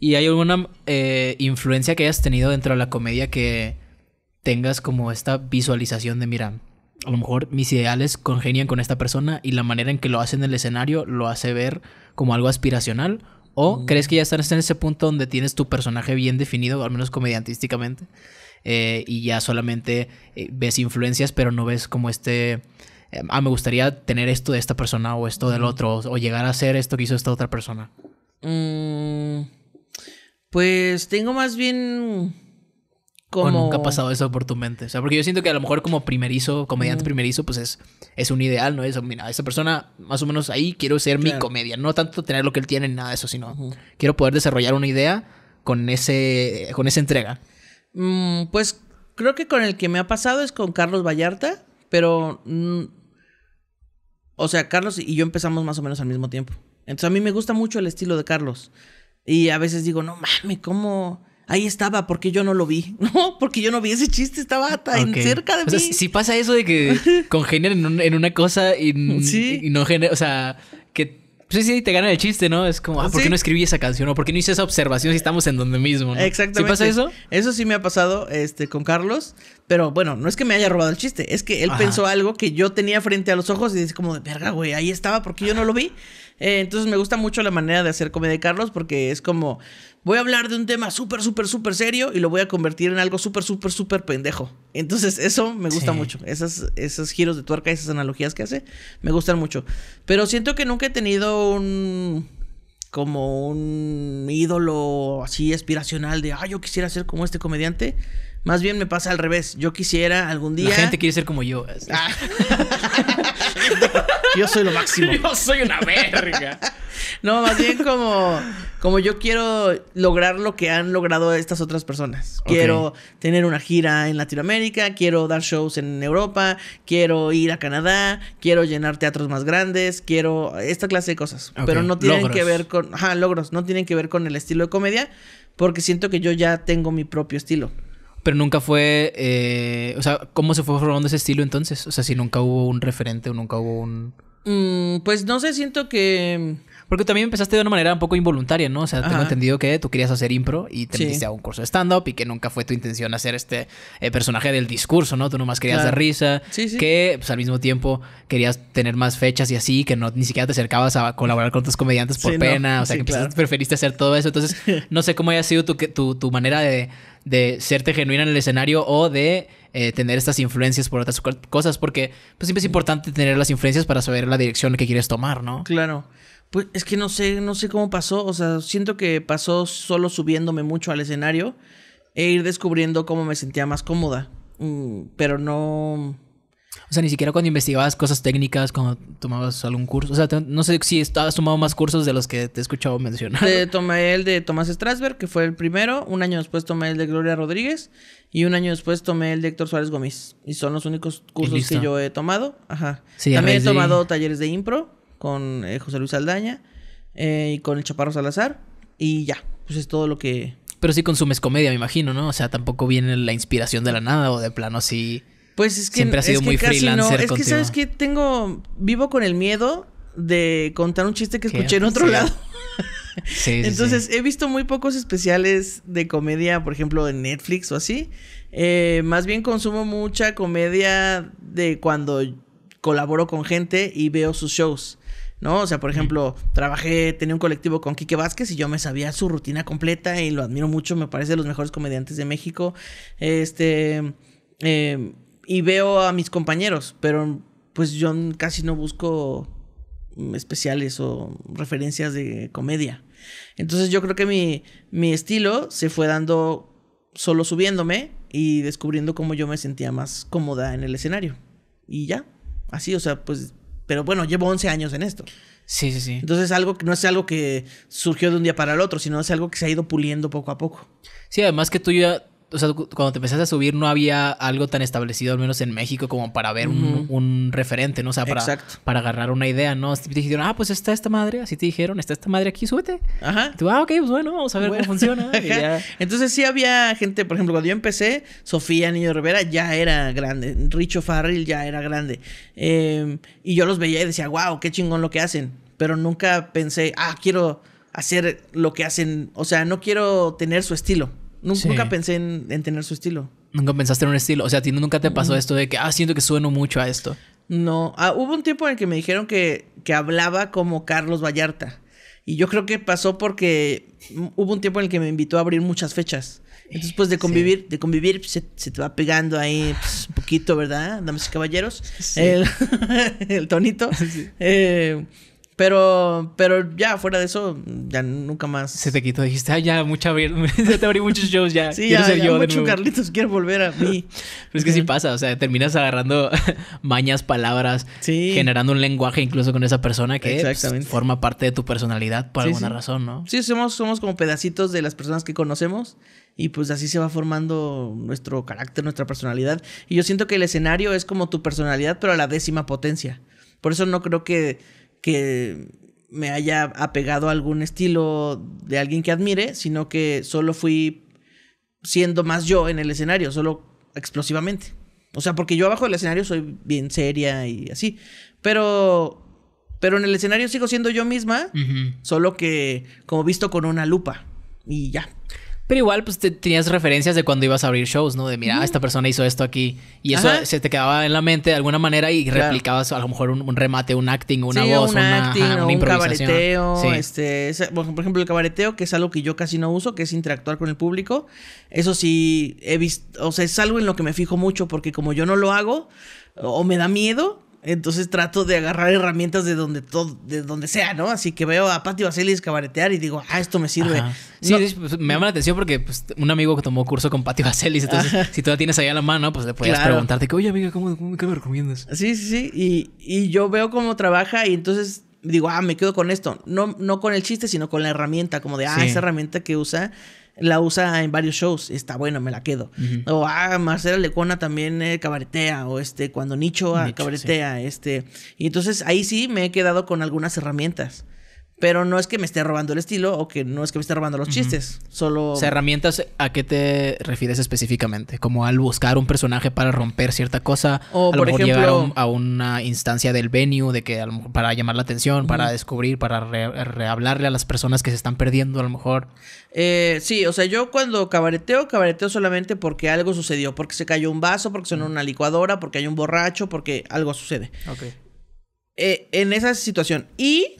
¿Y hay alguna eh, influencia que hayas tenido dentro de la comedia que tengas como esta visualización de, mira, a lo mejor mis ideales congenian con esta persona y la manera en que lo hacen en el escenario lo hace ver como algo aspiracional? ¿O mm. crees que ya estás en ese punto donde tienes tu personaje bien definido, al menos comediantísticamente, eh, y ya solamente eh, ves influencias, pero no ves como este, ah, me gustaría tener esto de esta persona o esto del otro, o, llegar a ser esto que hizo esta otra persona? Mm, pues tengo más bien como... nunca ha pasado eso por tu mente. O sea, porque yo siento que a lo mejor como primerizo, comediante mm. primerizo, pues es, es un ideal, ¿no? Eso, mira, esa persona, más o menos ahí quiero ser mi comedia. No tanto tener lo que él tiene, nada de eso, sino quiero poder desarrollar una idea con, ese, con esa entrega. Mm, pues creo que con el que me ha pasado es con Carlos Vallarta, pero... o sea, Carlos y yo empezamos más o menos al mismo tiempo. Entonces a mí me gusta mucho el estilo de Carlos. Y a veces digo, no mames, ¿cómo? Ahí estaba, porque yo no lo vi. No, porque yo no vi ese chiste, estaba tan cerca de mí. si pasa eso de que congenian en, una cosa y, no genera, o sea, que sí pues sí, te gana el chiste, ¿no? Es como, ah, ¿por qué no escribí esa canción? ¿O por qué no hice esa observación si estamos en donde mismo? ¿no? Exactamente. ¿Sí pasa eso? Eso sí me ha pasado este, con Carlos, pero bueno, no es que me haya robado el chiste, es que él pensó algo que yo tenía frente a los ojos y dice como, de verga, güey, ahí estaba porque yo no lo vi. Eh, entonces me gusta mucho la manera de hacer comedia de Carlos porque es como, voy a hablar de un tema súper, súper, súper serio y lo voy a convertir en algo súper, súper, súper pendejo. Entonces eso me gusta mucho. Esas, esos giros de tuerca, esas analogías que hace, me gustan mucho. Pero siento que nunca he tenido un como un ídolo así aspiracional de, ah, yo quisiera ser como este comediante. Más bien me pasa al revés. Yo quisiera algún día. La gente quiere ser como yo. Ah. yo soy lo máximo. Yo soy una verga. no, más bien como, como yo quiero lograr lo que han logrado estas otras personas. Quiero tener una gira en Latinoamérica, quiero dar shows en Europa, quiero ir a Canadá, quiero llenar teatros más grandes, quiero esta clase de cosas. Pero no tienen que ver con. Ajá, logros. No tienen que ver con el estilo de comedia, porque siento que yo ya tengo mi propio estilo. Pero nunca fue, eh, o sea, ¿cómo se fue formando ese estilo entonces? O sea, si nunca hubo un referente o nunca hubo un... Mm, pues no sé, siento que... Mm, Porque también empezaste de una manera un poco involuntaria, ¿no? O sea, tengo entendido que tú querías hacer impro y te metiste a un curso de stand-up y que nunca fue tu intención hacer este eh, personaje del discurso, ¿no? Tú nomás querías dar risa. Sí, sí. Que pues, al mismo tiempo querías tener más fechas y así, que no ni siquiera te acercabas a colaborar con otros comediantes por pena. O sea, que preferiste hacer todo eso. Entonces, no sé cómo haya sido tu, tu, tu manera de, de serte genuina en el escenario o de eh, tener estas influencias por otras cosas, porque pues, siempre es importante tener las influencias para saber la dirección que quieres tomar, ¿no? Claro. Pues es que no sé, no sé cómo pasó, o sea, siento que pasó solo subiéndome mucho al escenario e ir descubriendo cómo me sentía más cómoda, mm, pero no o sea, ni siquiera cuando investigabas cosas técnicas, cuando tomabas algún curso. O sea, no sé si estabas tomado más cursos de los que te he escuchado mencionar. tomé el de Tomás Strasberg, que fue el primero. Un año después tomé el de Gloria Rodríguez. Y un año después tomé el de Héctor Suárez Gómez. Y son los únicos cursos que yo he tomado. Ajá. También he tomado talleres de impro con eh, José Luis Aldaña eh, y con el Chaparro Salazar. Y ya, pues es todo lo que... Pero sí consumes comedia, me imagino, ¿no? O sea, tampoco viene la inspiración de la nada o de plano así... Pues es que siempre ha sido muy freelancer. No. Es que sabes que tengo vivo con el miedo de contar un chiste que escuché en otro lado. sí, sí, Entonces he visto muy pocos especiales de comedia, por ejemplo, en Netflix o así. Eh, más bien consumo mucha comedia de cuando colaboro con gente y veo sus shows. ¿no? O sea, por ejemplo, trabajé, tenía un colectivo con Quique Vázquez y yo me sabía su rutina completa y lo admiro mucho, me parece de los mejores comediantes de México. Este, eh, y veo a mis compañeros, pero pues yo casi no busco especiales o referencias de comedia. Entonces yo creo que mi, mi estilo se fue dando solo subiéndome y descubriendo cómo yo me sentía más cómoda en el escenario. Y ya, así, o sea, pues, pero bueno, llevo 11 años en esto. Sí, sí, sí. Entonces algo que no es algo que surgió de un día para el otro, sino es algo que se ha ido puliendo poco a poco. Sí, además que tú ya o sea, cuando te empezaste a subir no había algo tan establecido, al menos en México, como para ver un, referente, ¿no? O sea, para, agarrar una idea, ¿no? Te dijeron, ah, pues está esta madre, así te dijeron, está esta madre aquí, súbete. Ajá. tú, ah, ok, pues bueno, vamos a ver cómo funciona. Entonces sí había gente, por ejemplo, cuando yo empecé, Sofía Niño Rivera ya era grande, Richo Farrell ya era grande. Em, y yo los veía y decía, wow, qué chingón lo que hacen. Pero nunca pensé, ah, quiero hacer lo que hacen, o sea, no quiero tener su estilo. Nunca, pensé en, tener su estilo. Nunca pensaste en un estilo. O sea, ¿a nunca te pasó esto de que, ah, siento que sueno mucho a esto? No. Ah, hubo un tiempo en el que me dijeron que, que hablaba como Carlos Vallarta. Y yo creo que pasó porque hubo un tiempo en el que me invitó a abrir muchas fechas. Entonces, pues de convivir, de convivir, pues, se, te va pegando ahí pues, un poquito, ¿verdad? Damas y caballeros. El, el, tonito. Eh, pero, pero ya, fuera de eso, ya nunca más. Se te quitó, dijiste, ya, mucha ya te abrí muchos shows, ya. Sí, quiero ya, yo mucho Carlitos, quiero volver a mí. Pero es que sí pasa, o sea, terminas agarrando mañas, palabras, generando un lenguaje incluso con esa persona que pues, forma parte de tu personalidad por alguna razón, ¿no? Sí, somos, somos como pedacitos de las personas que conocemos y pues así se va formando nuestro carácter, nuestra personalidad. Y yo siento que el escenario es como tu personalidad, pero a la décima potencia. Por eso no creo que que me haya apegado a algún estilo de alguien que admire, sino que solo fui siendo más yo en el escenario, solo explosivamente. O sea, porque yo abajo del escenario soy bien seria y así, pero pero en el escenario sigo siendo yo misma, solo que como visto con una lupa y ya. Pero igual, pues te, tenías referencias de cuando ibas a abrir shows, ¿no? De mira, esta persona hizo esto aquí. Y eso se te quedaba en la mente de alguna manera y replicabas a lo mejor un, remate, un acting, una voz, un acting, Un cabareteo. por ejemplo, el cabareteo, que es algo que yo casi no uso, que es interactuar con el público. Eso sí, he visto, o sea, es algo en lo que me fijo mucho porque como yo no lo hago o me da miedo, entonces trato de agarrar herramientas de donde todo, de donde sea, ¿no? Así que veo a Patti Vaselis cabaretear y digo, ah, esto me sirve. Sí, pues, me llama la atención porque pues, un amigo que tomó curso con patio Vaselis, entonces si tú la tienes ahí a la mano, pues le puedes preguntarte oye amiga, ¿cómo, qué me recomiendas? Sí, sí, sí. Y, yo veo cómo trabaja y entonces digo, ah, me quedo con esto. No, no con el chiste, sino con la herramienta, como de, ah, esa herramienta que usa la usa en varios shows. Está bueno, me la quedo. O ah, Marcela Lecona también eh, cabaretea. O este, cuando Nicho, ah, cabaretea. Este. Y entonces ahí sí me he quedado con algunas herramientas. Pero no es que me esté robando el estilo o que no es que me esté robando los chistes. Solo. O sea, herramientas, ¿a qué te refieres específicamente? Como al buscar un personaje para romper cierta cosa. O, a por a, una instancia del venue, de que para llamar la atención, para descubrir, para rehablarle a las personas que se están perdiendo, a lo mejor. Eh, sí, o sea, yo cuando cabareteo, cabareteo solamente porque algo sucedió. Porque se cayó un vaso, porque sonó una licuadora, porque hay un borracho, porque algo sucede. Ok. Eh, en esa situación. Y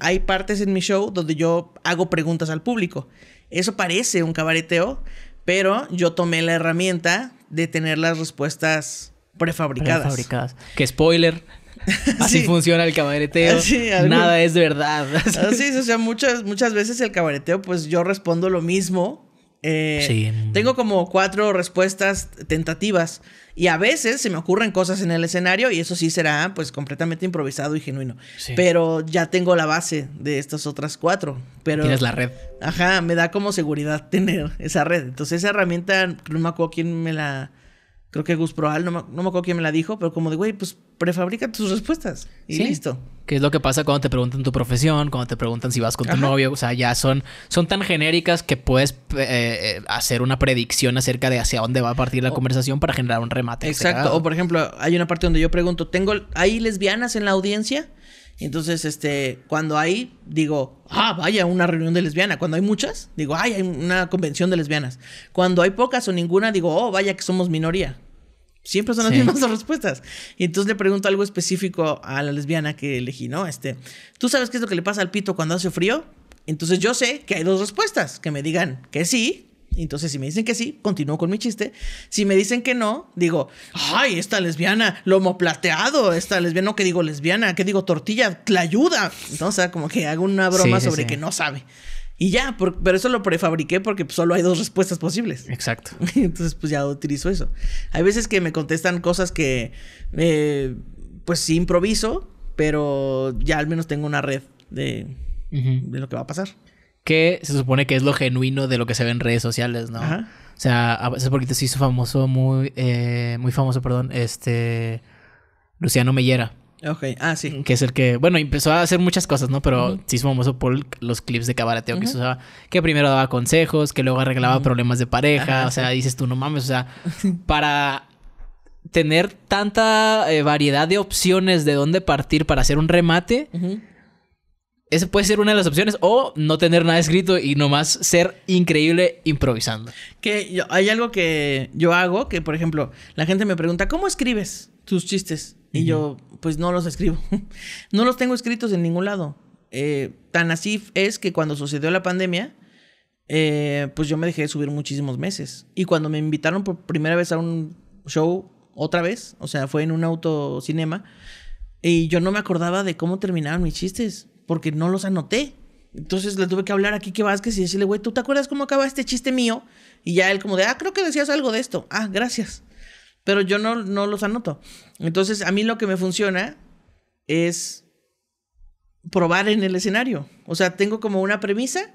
hay partes en mi show donde yo hago preguntas al público. Eso parece un cabareteo, pero yo tomé la herramienta de tener las respuestas prefabricadas. Prefabricadas. Que spoiler, Así funciona el cabareteo. Nada es verdad. Así ah, o sea, muchas, muchas veces el cabareteo, pues yo respondo lo mismo eh, Tengo como cuatro respuestas tentativas y a veces se me ocurren cosas en el escenario y eso sí será pues completamente improvisado y genuino. Pero ya tengo la base de estas otras cuatro. Pero, Tienes la red. Ajá, me da como seguridad tener esa red. Entonces esa herramienta, no me acuerdo quién me la creo que Gus Proal, no me, me acuerdo quién me la dijo, pero como de, güey, pues prefabrica tus respuestas y listo. ¿Qué es lo que pasa cuando te preguntan tu profesión, cuando te preguntan si vas con tu novio? O sea, ya son, son tan genéricas que puedes eh, eh, hacer una predicción acerca de hacia dónde va a partir la conversación para generar un remate. Exacto. O por ejemplo, hay una parte donde yo pregunto, ¿tengo, ¿hay lesbianas en la audiencia? Entonces, este, cuando hay, digo, ah, vaya, una reunión de lesbiana. Cuando hay muchas, digo, ay, hay una convención de lesbianas. Cuando hay pocas o ninguna, digo, oh, vaya que somos minoría. Siempre son las mismas dos respuestas. Y entonces le pregunto algo específico a la lesbiana que elegí, ¿no? Este, ¿tú sabes qué es lo que le pasa al pito cuando hace frío? Entonces yo sé que hay dos respuestas, que me digan que sí, entonces, si me dicen que sí, continúo con mi chiste. Si me dicen que no, digo, ay, esta lesbiana, lomo plateado, esta lesbiana, no que digo lesbiana, que digo tortilla, la ayuda. Entonces, como que hago una broma sobre que no sabe. Y ya, pero eso lo prefabriqué porque solo hay dos respuestas posibles. Exacto. Entonces, pues ya utilizo eso. Hay veces que me contestan cosas que, eh, pues sí, improviso, pero ya al menos tengo una red de, lo que va a pasar. Que se supone que es lo genuino de lo que se ve en redes sociales, ¿no? O sea, es veces porque se hizo famoso, muy, eh, muy famoso, perdón, este, Luciano Mellera. Ok, ah, sí. Que es el que, bueno, empezó a hacer muchas cosas, ¿no? Pero sí es famoso por los clips de cabareteo que se usaba. Que primero daba consejos, que luego arreglaba problemas de pareja. o sea, dices tú, no mames, o sea, para tener tanta eh, variedad de opciones de dónde partir para hacer un remate. Esa puede ser una de las opciones o no tener nada escrito y nomás ser increíble improvisando. Que hay algo que yo hago que, por ejemplo, la gente me pregunta, ¿cómo escribes tus chistes? Y yo, pues no los escribo. no los tengo escritos en ningún lado. Eh, tan así es que cuando sucedió la pandemia, eh, pues yo me dejé de subir muchísimos meses. Y cuando me invitaron por primera vez a un show, otra vez, o sea, fue en un autocinema, y yo no me acordaba de cómo terminaban mis chistes, porque no los anoté. Entonces le tuve que hablar a Kike Vázquez y decirle, güey, ¿tú te acuerdas cómo acaba este chiste mío? Y ya él como de, ah, creo que decías algo de esto. Ah, gracias pero yo no, los anoto. Entonces, a mí lo que me funciona es probar en el escenario. O sea, tengo como una premisa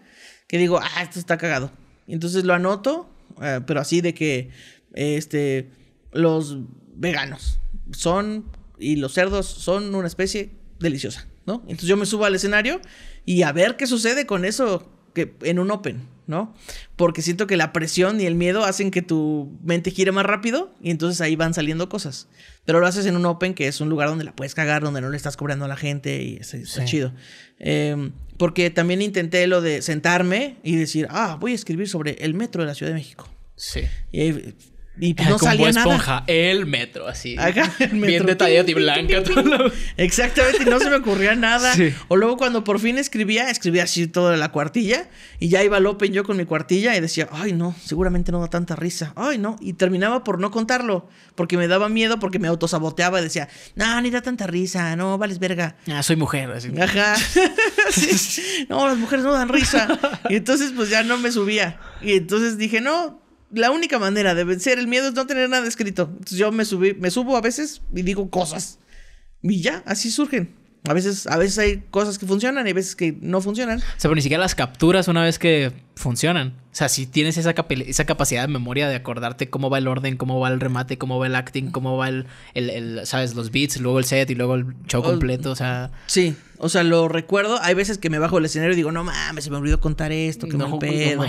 que digo, ah, esto está cagado. Entonces lo anoto, eh, pero así de que este, los veganos son y los cerdos son una especie deliciosa, ¿no? Entonces yo me subo al escenario y a ver qué sucede con eso que, en un open. ¿no? Porque siento que la presión y el miedo hacen que tu mente gire más rápido y entonces ahí van saliendo cosas. Pero lo haces en un open que es un lugar donde la puedes cagar, donde no le estás cobrando a la gente y es chido. Em, porque también intenté lo de sentarme y decir, ah, voy a escribir sobre el metro de la Ciudad de México. Sí. Y ahí y no salía esponja, el metro, así. Bien detallado y blanca. Exactamente, y no se me ocurría nada. O luego cuando por fin escribía, escribía así toda la cuartilla. Y ya iba López yo con mi cuartilla y decía, ay no, seguramente no da tanta risa. Ay no. Y terminaba por no contarlo, porque me daba miedo, porque me autosaboteaba y decía, no, ni da tanta risa, no, vales verga. Ah, soy mujer. Así. Ajá. No, las mujeres no dan risa. Y entonces pues ya no me subía. Y entonces dije, no, la única manera de vencer el miedo es no tener nada escrito. Entonces yo me, subí, me subo a veces y digo cosas. Y ya, así surgen. A veces, a veces hay cosas que funcionan y a veces que no funcionan. O sea, pero ni siquiera las capturas una vez que funcionan. O sea, si tienes esa, esa capacidad de memoria de acordarte cómo va el orden, cómo va el remate, cómo va el acting, cómo va el, ¿sabes? Los beats, luego el set y luego el show completo, o sea... Sí, o sea, lo recuerdo. Hay veces que me bajo el escenario y digo, no mames, se me olvidó contar esto, que no, mal pedo.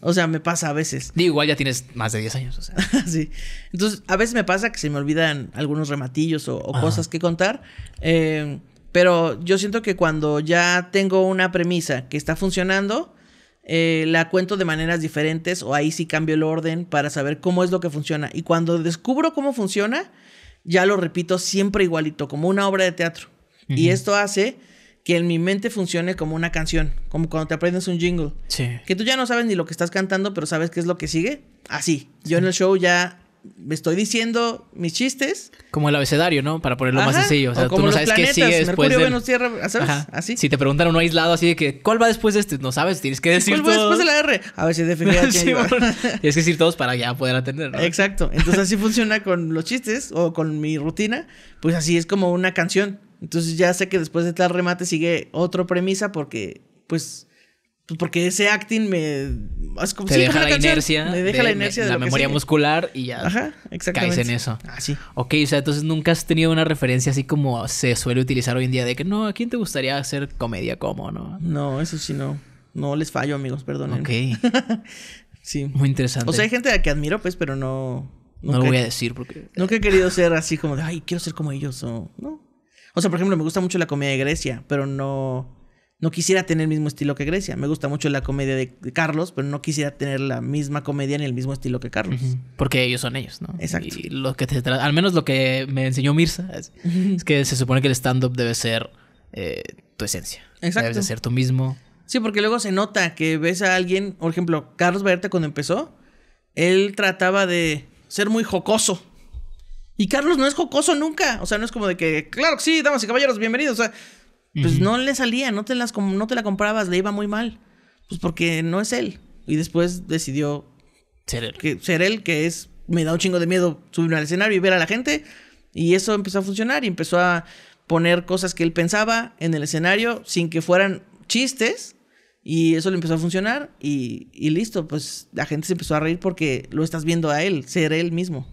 O sea, me pasa a veces. Digo, igual ya tienes más de 10 años, o sea. sí. Entonces, a veces me pasa que se me olvidan algunos rematillos o, o cosas que contar. Eh... Pero yo siento que cuando ya tengo una premisa que está funcionando, eh, la cuento de maneras diferentes o ahí sí cambio el orden para saber cómo es lo que funciona. Y cuando descubro cómo funciona, ya lo repito siempre igualito, como una obra de teatro. Y esto hace que en mi mente funcione como una canción, como cuando te aprendes un jingle. Sí. Que tú ya no sabes ni lo que estás cantando, pero sabes qué es lo que sigue. Así. Yo en el show ya me estoy diciendo mis chistes. Como el abecedario, ¿no? Para ponerlo más sencillo. O sea, como tú sabes planetas, Mercurio, Venus, Tierra, ¿sabes? Así. Si te preguntan uno aislado, así de que, ¿cuál va después de este? No sabes, tienes que decir ¿Cuál va después de la R? A ver si definitivamente. sí, bueno, tienes que decir todos para ya poder atender. ¿no? Exacto. Entonces así funciona con los chistes o con mi rutina. Pues así es como una canción. Entonces ya sé que después de tal remate sigue otra premisa porque, pues, pues porque ese acting me. Es deja la, inercia. Me deja la inercia de la memoria muscular y ya. Ajá, exactamente. Caes en eso. Ah, sí. Ok, o sea, entonces nunca has tenido una referencia así como se suele utilizar hoy en día de que no, ¿a quién te gustaría hacer comedia como, no? No, eso sí no. No les fallo, amigos, perdón. Ok. sí. Muy interesante. O sea, hay gente a la que admiro, pues, pero no. no lo voy a decir porque. Nunca he querido ser así como de, ay, quiero ser como ellos No. O sea, por ejemplo, me gusta mucho la comedia de Grecia, pero no no quisiera tener el mismo estilo que Grecia. Me gusta mucho la comedia de, Carlos, pero no quisiera tener la misma comedia ni el mismo estilo que Carlos. Porque ellos son ellos, ¿no? Exacto. lo que al menos lo que me enseñó Mirza es, que se supone que el stand-up debe ser eh, tu esencia. Exacto. Debes de ser tú mismo. Sí, porque luego se nota que ves a alguien, por ejemplo, Carlos Verte, cuando empezó, él trataba de ser muy jocoso. Y Carlos no es jocoso nunca. O sea, no es como de que, claro que sí, damas y caballeros, bienvenidos. O sea, pues no le salía, no te, las, no te la comprabas, le iba muy mal. Pues porque no es él. Y después decidió ser él. Que, ser él, que es, me da un chingo de miedo subir al escenario y ver a la gente. Y eso empezó a funcionar y empezó a poner cosas que él pensaba en el escenario sin que fueran chistes. Y eso le empezó a funcionar y, y listo, pues la gente se empezó a reír porque lo estás viendo a él, ser él mismo.